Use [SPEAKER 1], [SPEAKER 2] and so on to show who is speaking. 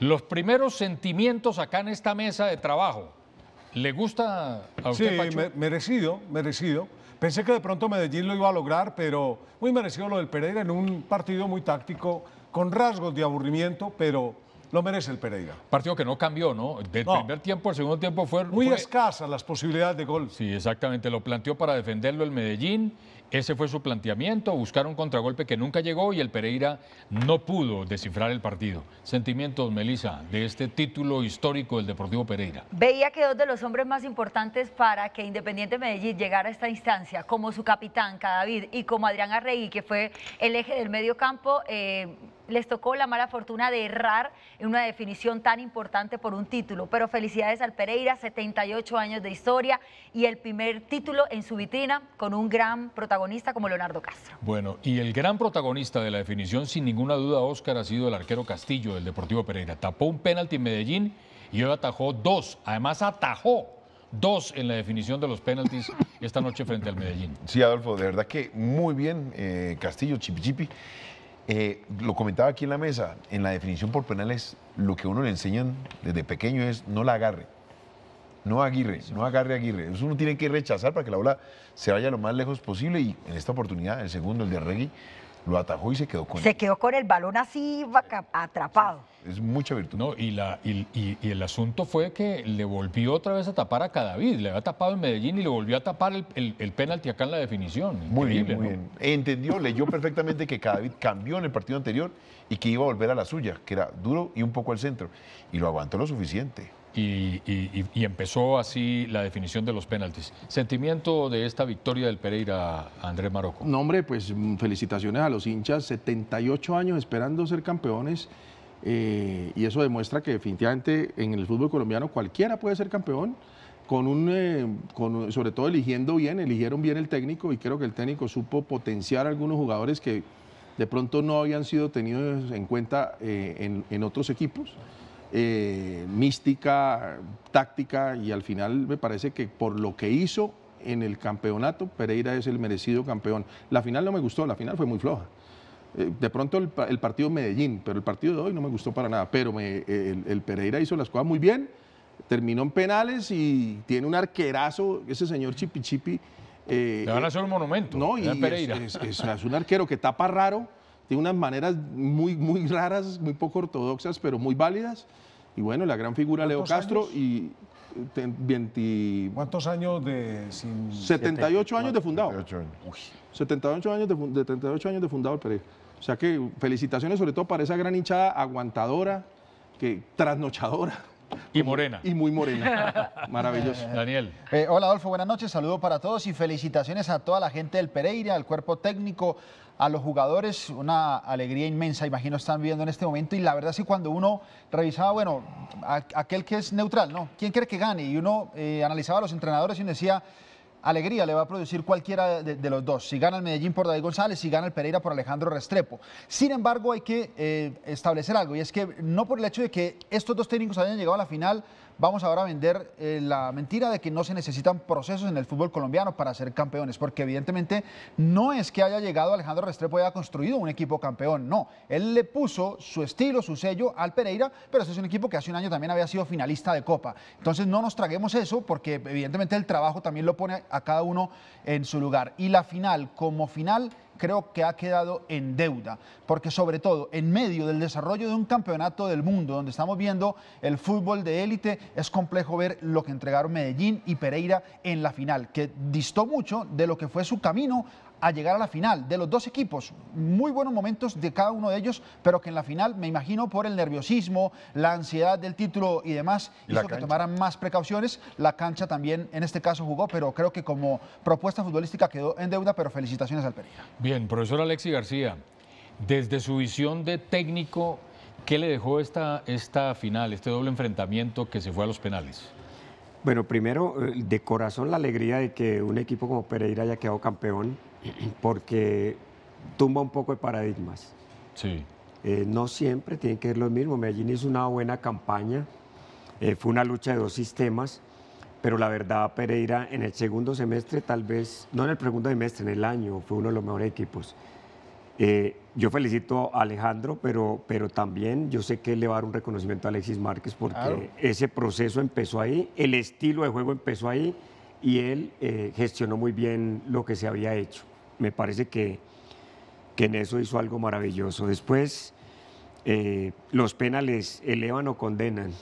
[SPEAKER 1] Los primeros sentimientos acá en esta mesa de trabajo, ¿le gusta a usted? Sí, merecido, merecido. Pensé que de pronto Medellín lo iba a lograr, pero muy merecido lo del Pereira en un partido muy táctico, con rasgos de aburrimiento, pero lo merece el Pereira. Partido que no cambió, ¿no? Del primer tiempo al segundo tiempo fue... Muy escasas las posibilidades de gol. Sí, exactamente. Lo planteó para defenderlo el Medellín. Ese fue su planteamiento, buscar un contragolpe que nunca llegó y el Pereira no pudo descifrar el partido. Sentimientos, Melisa, de este título histórico del Deportivo Pereira.
[SPEAKER 2] Veía que dos de los hombres más importantes para que Independiente Medellín llegara a esta instancia, como su capitán, Cadavid, y como Adrián Arregui, que fue el eje del medio campo, eh, les tocó la mala fortuna de errar en una definición tan importante por un título. Pero felicidades al Pereira, 78 años de historia y el primer título en su vitrina con un gran protagonista como Leonardo Castro.
[SPEAKER 1] Bueno, y el gran protagonista de la definición, sin ninguna duda, Oscar, ha sido el arquero Castillo del Deportivo Pereira. Tapó un penalti en Medellín y hoy atajó dos. Además, atajó dos en la definición de los penaltis esta noche frente al Medellín.
[SPEAKER 3] Sí, Adolfo, de verdad que muy bien, eh, Castillo, chipi chipi. Eh, lo comentaba aquí en la mesa, en la definición por penales, lo que uno le enseñan desde pequeño es no la agarre, no Aguirre, no agarre Aguirre. uno tiene que rechazar para que la bola se vaya lo más lejos posible y en esta oportunidad, el segundo, el de Regui, lo atajó y se quedó con
[SPEAKER 1] Se
[SPEAKER 2] quedó con el balón así atrapado.
[SPEAKER 3] es mucha
[SPEAKER 1] virtud. No, y, la, y, el asunto fue que le volvió otra vez a tapar a Cadavid. Le había tapado en Medellín y le volvió a tapar el, penalti acá en la definición. Muy bien, muy
[SPEAKER 3] bien. Entendió, leyó perfectamente que Cadavid cambió en el partido anterior y que iba a volver a la suya, que era duro y un poco al centro. Y lo aguantó lo suficiente y, empezó así la definición de los penaltis. ¿Sentimiento de esta victoria del Pereira, Andrés Maroco? No, hombre, pues mm, felicitaciones a los hinchas, 78 años esperando ser campeones. Eh, y eso demuestra que definitivamente en el fútbol colombiano cualquiera puede ser campeón, con un, eh, sobre todo eligiendo bien, eligieron bien el técnico y creo que el técnico supo potenciar algunos jugadores que de pronto no habían sido tenidos en cuenta eh, en otros equipos. Eh, mística, táctica y al final me parece que por lo que hizo en el campeonato, Pereira es el merecido campeón. La final no me gustó, la final fue muy floja. Eh, de pronto el, partido Medellín, pero el partido de hoy no me gustó para nada. Pero el, Pereira hizo las cosas muy bien, terminó en penales y tiene un arquerazo, ese señor Chipichipi. Chipi, eh, a
[SPEAKER 1] hacer un monumento. No, y Es,
[SPEAKER 3] es un arquero que tapa raro tiene unas maneras muy, muy raras, muy poco ortodoxas, pero muy válidas. Y bueno, la gran figura Leo Castro y 20... Eh, ¿Cuántos años de...? 78 años de fundado. 78 años. de, años de fundado el O sea que felicitaciones sobre todo para esa gran hinchada aguantadora, que trasnochadora. Y morena. Y muy morena.
[SPEAKER 2] Maravilloso. Daniel. Eh, hola, Adolfo. Buenas noches. Saludo para todos y felicitaciones a toda la gente del Pereira, al cuerpo técnico, a los jugadores. Una alegría inmensa, imagino, están viendo en este momento. Y la verdad, es que cuando uno revisaba, bueno, aquel que es neutral, ¿no? ¿Quién quiere que gane? Y uno eh, analizaba a los entrenadores y uno decía alegría le va a producir cualquiera de, los dos, si gana el Medellín por David González, si gana el Pereira por Alejandro Restrepo. Sin embargo, hay que eh, establecer algo, y es que no por el hecho de que estos dos técnicos hayan llegado a la final vamos ahora a vender eh, la mentira de que no se necesitan procesos en el fútbol colombiano para ser campeones, porque evidentemente no es que haya llegado Alejandro Restrepo y haya construido un equipo campeón, no, él le puso su estilo, su sello al Pereira, pero ese es un equipo que hace un año también había sido finalista de Copa, entonces no nos traguemos eso porque evidentemente el trabajo también lo pone a cada uno en su lugar y la final como final creo que ha quedado en deuda, porque sobre todo en medio del desarrollo de un campeonato del mundo donde estamos viendo el fútbol de élite, es complejo ver lo que entregaron Medellín y Pereira en la final, que distó mucho de lo que fue su camino a llegar a la final. De los dos equipos, muy buenos momentos de cada uno de ellos, pero que en la final, me imagino, por el nerviosismo, la ansiedad del título y demás, ¿Y hizo que tomaran más precauciones. La cancha también, en este caso, jugó, pero creo que como propuesta futbolística quedó en deuda, pero felicitaciones al Pereira.
[SPEAKER 1] Bien, profesor Alexi García, desde su visión de técnico, ¿qué le dejó esta, esta final, este doble enfrentamiento que se fue a los penales?
[SPEAKER 4] Bueno, primero, eh, de corazón la alegría de que un equipo como Pereira haya quedado campeón, porque tumba un poco de paradigmas. Sí. Eh, no siempre tiene que ser lo mismos. Medellín hizo una buena campaña, eh, fue una lucha de dos sistemas, pero la verdad Pereira en el segundo semestre, tal vez, no en el segundo semestre, en el año, fue uno de los mejores equipos. Eh, yo felicito a Alejandro, pero, pero también yo sé que le va a dar un reconocimiento a Alexis Márquez porque ese proceso empezó ahí, el estilo de juego empezó ahí y él eh, gestionó muy bien lo que se había hecho. Me parece que, que en eso hizo algo maravilloso. Después, eh, los penales elevan o condenan.